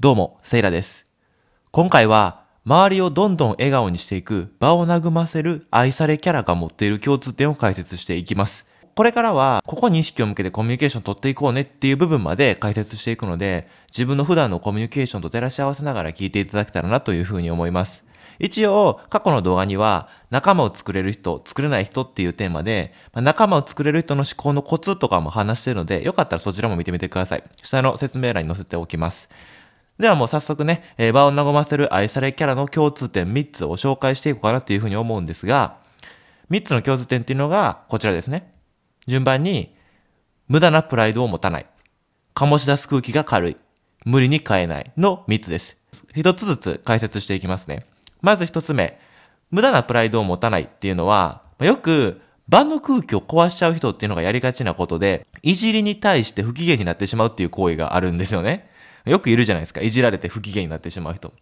どうも、セイラです。今回は、周りをどんどん笑顔にしていく、場を和ませる愛されキャラが持っている共通点を解説していきます。これからは、ここに意識を向けてコミュニケーション取っていこうねっていう部分まで解説していくので、自分の普段のコミュニケーションと照らし合わせながら聞いていただけたらなというふうに思います。一応、過去の動画には、仲間を作れる人、作れない人っていうテーマで、まあ、仲間を作れる人の思考のコツとかも話しているので、よかったらそちらも見てみてください。下の説明欄に載せておきます。ではもう早速ね、えー、場を和ませる愛されキャラの共通点3つを紹介していこうかなというふうに思うんですが、3つの共通点っていうのがこちらですね。順番に、無駄なプライドを持たない。醸し出す空気が軽い。無理に変えないの3つです。1つずつ解説していきますね。まず1つ目。無駄なプライドを持たないっていうのは、よく場の空気を壊しちゃう人っていうのがやりがちなことで、いじりに対して不機嫌になってしまうっていう行為があるんですよね。よくいるじゃないですか。いじられて不機嫌になってしまう人。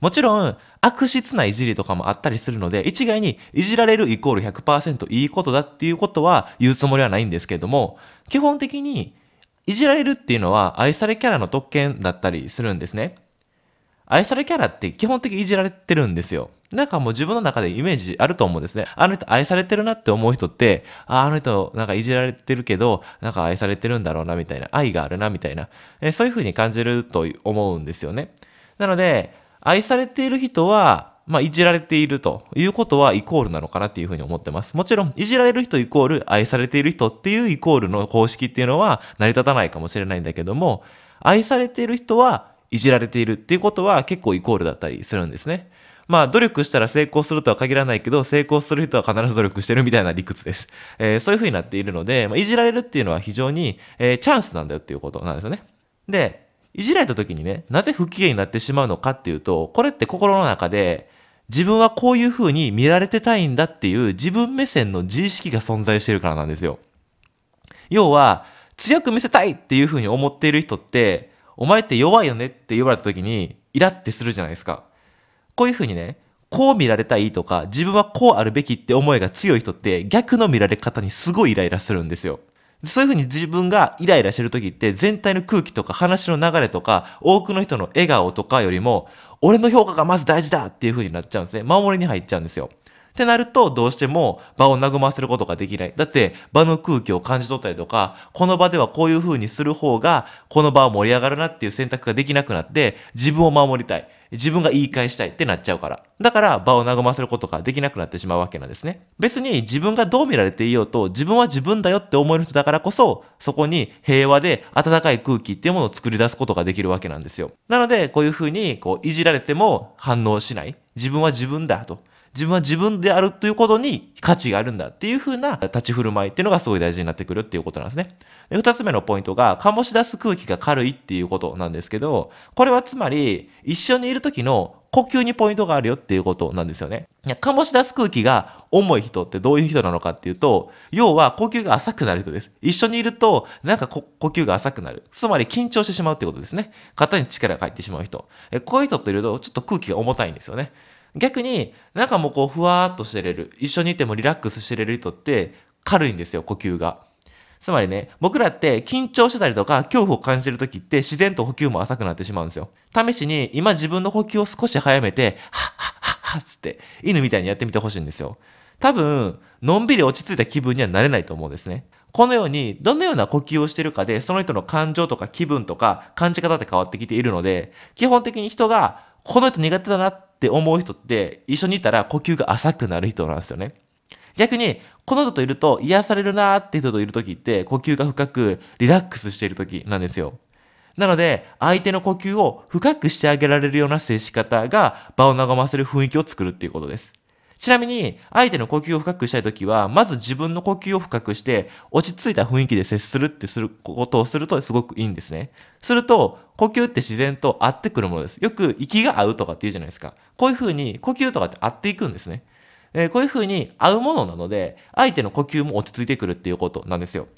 もちろん、悪質ないじりとかもあったりするので、一概にいじられるイコール100%いいことだっていうことは言うつもりはないんですけれども、基本的にいじられるっていうのは愛されキャラの特権だったりするんですね。愛されキャラって基本的にいじられてるんですよ。なんかもう自分の中でイメージあると思うんですね。あの人愛されてるなって思う人って、ああの人なんかいじられてるけど、なんか愛されてるんだろうなみたいな、愛があるなみたいな、えそういう風に感じると思うんですよね。なので、愛されている人は、まあ、いじられているということはイコールなのかなっていうふうに思ってます。もちろん、いじられる人イコール愛されている人っていうイコールの公式っていうのは成り立たないかもしれないんだけども、愛されている人はいじられているっていうことは結構イコールだったりするんですね。まあ、努力したら成功するとは限らないけど、成功する人は必ず努力してるみたいな理屈です。えー、そういう風になっているので、まあ、いじられるっていうのは非常に、えー、チャンスなんだよっていうことなんですよね。で、いじられた時にね、なぜ不機嫌になってしまうのかっていうと、これって心の中で、自分はこういう風に見られてたいんだっていう自分目線の自意識が存在してるからなんですよ。要は、強く見せたいっていう風に思っている人って、お前って弱いよねって言われた時に、イラってするじゃないですか。こういうふうにね、こう見られたいとか、自分はこうあるべきって思いが強い人って、逆の見られ方にすごいイライラするんですよ。そういうふうに自分がイライラしてる時って、全体の空気とか話の流れとか、多くの人の笑顔とかよりも、俺の評価がまず大事だっていうふうになっちゃうんですね。守りに入っちゃうんですよ。ってなると、どうしても場を和ませることができない。だって、場の空気を感じ取ったりとか、この場ではこういう風にする方が、この場は盛り上がるなっていう選択ができなくなって、自分を守りたい。自分が言い返したいってなっちゃうから。だから場を和ませることができなくなってしまうわけなんですね。別に自分がどう見られていようと、自分は自分だよって思える人だからこそ、そこに平和で暖かい空気っていうものを作り出すことができるわけなんですよ。なので、こういう風に、こう、いじられても反応しない。自分は自分だと。自分は自分であるということに価値があるんだっていう風な立ち振る舞いっていうのがすごい大事になってくるっていうことなんですね。で、二つ目のポイントが、醸し出す空気が軽いっていうことなんですけど、これはつまり、一緒にいる時の呼吸にポイントがあるよっていうことなんですよね。いや、醸し出す空気が重い人ってどういう人なのかっていうと、要は呼吸が浅くなる人です。一緒にいると、なんか呼吸が浅くなる。つまり緊張してしまうってことですね。肩に力が入ってしまう人。えこういう人っていると、ちょっと空気が重たいんですよね。逆になんかもうこうふわーっとしてれる、一緒にいてもリラックスしてれる人って軽いんですよ、呼吸が。つまりね、僕らって緊張してたりとか恐怖を感じてる時って自然と呼吸も浅くなってしまうんですよ。試しに今自分の呼吸を少し早めて、はっはっはっはっつって犬みたいにやってみてほしいんですよ。多分、のんびり落ち着いた気分にはなれないと思うんですね。このように、どのような呼吸をしてるかで、その人の感情とか気分とか感じ方って変わってきているので、基本的に人が、この人苦手だなっって思う人って一緒にいたら呼吸が浅くなる人なんですよね。逆にこの人といると癒されるなーって人といる時って呼吸が深くリラックスしている時なんですよ。なので相手の呼吸を深くしてあげられるような接し方が場を和ませる雰囲気を作るっていうことです。ちなみに、相手の呼吸を深くしたいときは、まず自分の呼吸を深くして、落ち着いた雰囲気で接するってすることをするとすごくいいんですね。すると、呼吸って自然と合ってくるものです。よく息が合うとかって言うじゃないですか。こういうふうに呼吸とかって合っていくんですね。えー、こういうふうに合うものなので、相手の呼吸も落ち着いてくるっていうことなんですよ。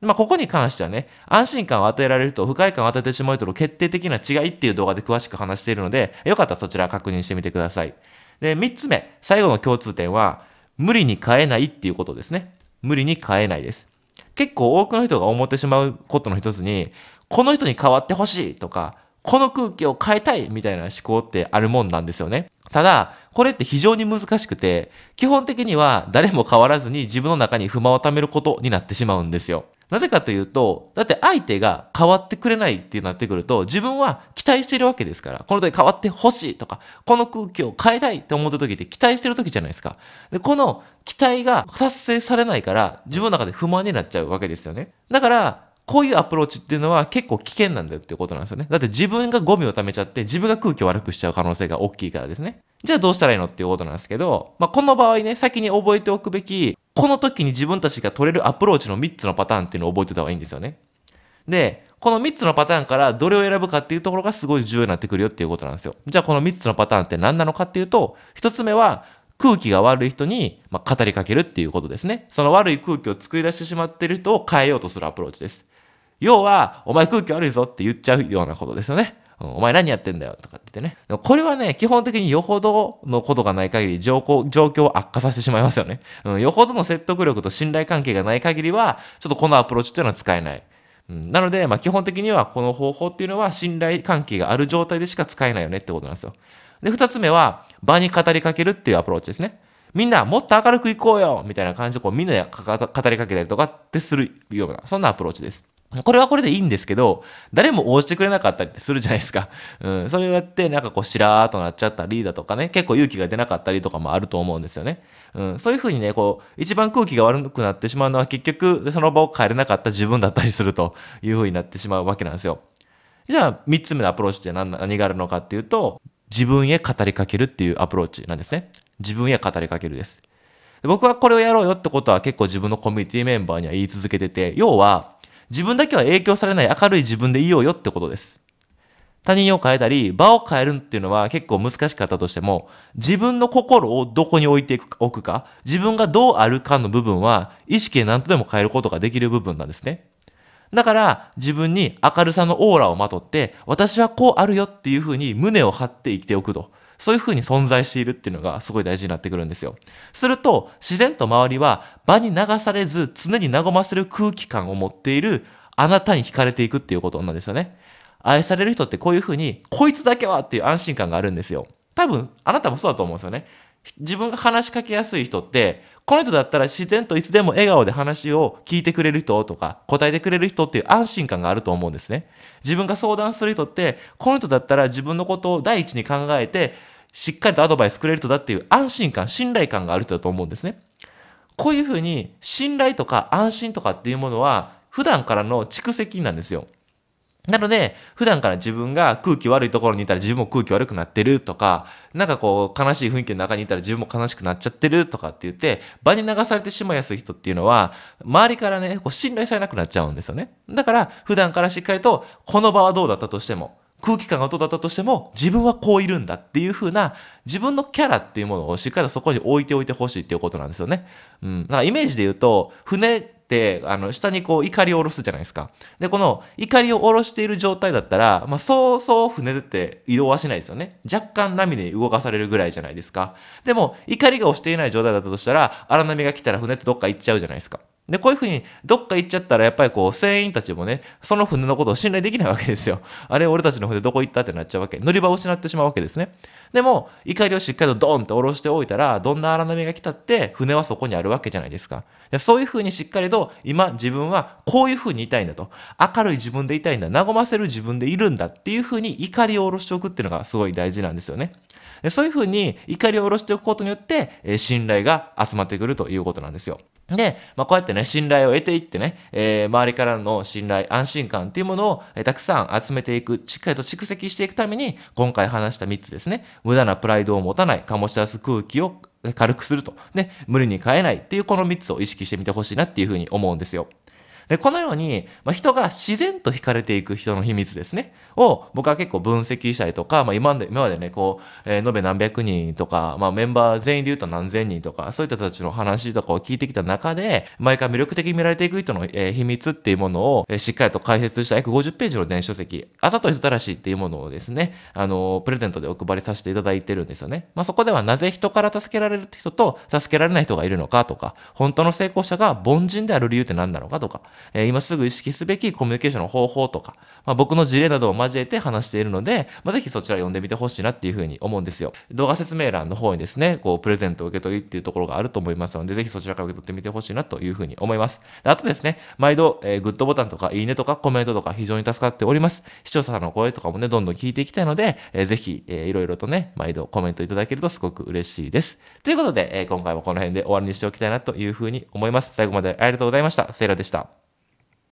まあ、ここに関してはね、安心感を与えられると不快感を与えてしまうとの決定的な違いっていう動画で詳しく話しているので、よかったらそちら確認してみてください。で、3つ目、最後の共通点は、無理に変えないっていうことですね。無理に変えないです。結構多くの人が思ってしまうことの一つに、この人に変わってほしいとか、この空気を変えたいみたいな思考ってあるもんなんですよね。ただ、これって非常に難しくて、基本的には誰も変わらずに自分の中に不満を貯めることになってしまうんですよ。なぜかというと、だって相手が変わってくれないってなってくると、自分は期待してるわけですから、この時変わってほしいとか、この空気を変えたいって思った時って期待してる時じゃないですか。で、この期待が達成されないから、自分の中で不満になっちゃうわけですよね。だから、こういうアプローチっていうのは結構危険なんだよっていうことなんですよね。だって自分がゴミを溜めちゃって、自分が空気を悪くしちゃう可能性が大きいからですね。じゃあどうしたらいいのっていうことなんですけど、まあ、この場合ね、先に覚えておくべきこの時に自分たちが取れるアプローチの3つのパターンっていうのを覚えてた方がいいんですよね。で、この3つのパターンからどれを選ぶかっていうところがすごい重要になってくるよっていうことなんですよ。じゃあこの3つのパターンって何なのかっていうと、1つ目は空気が悪い人に、ま語りかけるっていうことですね。その悪い空気を作り出してしまってる人を変えようとするアプローチです。要は、お前空気悪いぞって言っちゃうようなことですよね。うん、お前何やってんだよとかって言ってね。これはね、基本的によほどのことがない限り状況、状況を悪化させてしまいますよね。うん、よほどの説得力と信頼関係がない限りは、ちょっとこのアプローチっていうのは使えない。うん、なので、まあ、基本的にはこの方法っていうのは信頼関係がある状態でしか使えないよねってことなんですよ。で、二つ目は、場に語りかけるっていうアプローチですね。みんなもっと明るく行こうよみたいな感じで、こうみんなで語りかけたりとかってするような、そんなアプローチです。これはこれでいいんですけど、誰も応じてくれなかったりってするじゃないですか。うん。それをやって、なんかこう、しらーっとなっちゃったりだとかね、結構勇気が出なかったりとかもあると思うんですよね。うん。そういうふうにね、こう、一番空気が悪くなってしまうのは結局、その場を変えれなかった自分だったりするというふうになってしまうわけなんですよ。じゃあ、三つ目のアプローチって何何があるのかっていうと、自分へ語りかけるっていうアプローチなんですね。自分へ語りかけるです。僕はこれをやろうよってことは結構自分のコミュニティメンバーには言い続けてて、要は、自分だけは影響されない明るい自分でいようよってことです。他人を変えたり、場を変えるっていうのは結構難しかったとしても、自分の心をどこに置いておくか、自分がどうあるかの部分は、意識で何とでも変えることができる部分なんですね。だから、自分に明るさのオーラをまとって、私はこうあるよっていうふうに胸を張って生きておくと。そういうふうに存在しているっていうのがすごい大事になってくるんですよ。すると、自然と周りは場に流されず常に和ませる空気感を持っているあなたに惹かれていくっていうことなんですよね。愛される人ってこういうふうに、こいつだけはっていう安心感があるんですよ。多分、あなたもそうだと思うんですよね。自分が話しかけやすい人って、この人だったら自然といつでも笑顔で話を聞いてくれる人とか、答えてくれる人っていう安心感があると思うんですね。自分が相談する人って、この人だったら自分のことを第一に考えて、しっかりとアドバイスくれる人だっていう安心感、信頼感がある人だと思うんですね。こういうふうに、信頼とか安心とかっていうものは、普段からの蓄積なんですよ。なので、普段から自分が空気悪いところにいたら自分も空気悪くなってるとか、なんかこう悲しい雰囲気の中にいたら自分も悲しくなっちゃってるとかって言って、場に流されてしまいやすい人っていうのは、周りからね、こう信頼されなくなっちゃうんですよね。だから、普段からしっかりと、この場はどうだったとしても、空気感がどうだったとしても、自分はこういるんだっていう風な、自分のキャラっていうものをしっかりとそこに置いておいてほしいっていうことなんですよね。うん。だからイメージで言うと、船、あの、下にこう、怒りを下ろすじゃないですか。で、この、怒りを下ろしている状態だったら、まあ、そうそう船出て移動はしないですよね。若干波で動かされるぐらいじゃないですか。でも、怒りが押していない状態だったとしたら、荒波が来たら船ってどっか行っちゃうじゃないですか。で、こういうふうにどっか行っちゃったら、やっぱりこう、船員たちもね、その船のことを信頼できないわけですよ。あれ、俺たちの船どこ行ったってなっちゃうわけ。乗り場を失ってしまうわけですね。でも、怒りをしっかりとドンって下ろしておいたら、どんな荒波が来たって、船はそこにあるわけじゃないですか。でそういうふうにしっかりと、今自分はこういうふうにいたいんだと。明るい自分でいたいんだ。和ませる自分でいるんだっていうふうに怒りを下ろしておくっていうのがすごい大事なんですよね。そういうふうに怒りを下ろしておくことによって、え信頼が集まってくるということなんですよ。で、まあ、こうやってね、信頼を得ていってね、えー、周りからの信頼、安心感っていうものを、えー、たくさん集めていく、しっかりと蓄積していくために、今回話した3つですね、無駄なプライドを持たない、醸し出す空気を軽くすると、ね、無理に変えないっていうこの3つを意識してみてほしいなっていうふうに思うんですよ。で、このように、まあ、人が自然と惹かれていく人の秘密ですね。を、僕は結構分析したりとか、まあ、今まで、今までね、こう、えー、延べ何百人とか、まあ、メンバー全員で言うと何千人とか、そういった人たちの話とかを聞いてきた中で、毎回魅力的に見られていく人の、えー、秘密っていうものを、えー、しっかりと解説した約50ページの電子書籍、あざと人たらしっていうものをですね、あのー、プレゼントでお配りさせていただいてるんですよね。まあ、そこではなぜ人から助けられる人と助けられない人がいるのかとか、本当の成功者が凡人である理由って何なのかとか、えー、今すぐ意識すべきコミュニケーションの方法とか、まあ、僕の事例などを交えて話しているので、まあ、ぜひそちら読んでみてほしいなっていうふうに思うんですよ。動画説明欄の方にですね、こう、プレゼントを受け取りっていうところがあると思いますので、ぜひそちらから受け取ってみてほしいなというふうに思います。であとですね、毎度、えー、グッドボタンとか、いいねとか、コメントとか非常に助かっております。視聴者さんの声とかもね、どんどん聞いていきたいので、えー、ぜひ、えー、いろいろとね、毎度コメントいただけるとすごく嬉しいです。ということで、えー、今回はこの辺で終わりにしておきたいなというふうに思います。最後までありがとうございました。セイラでした。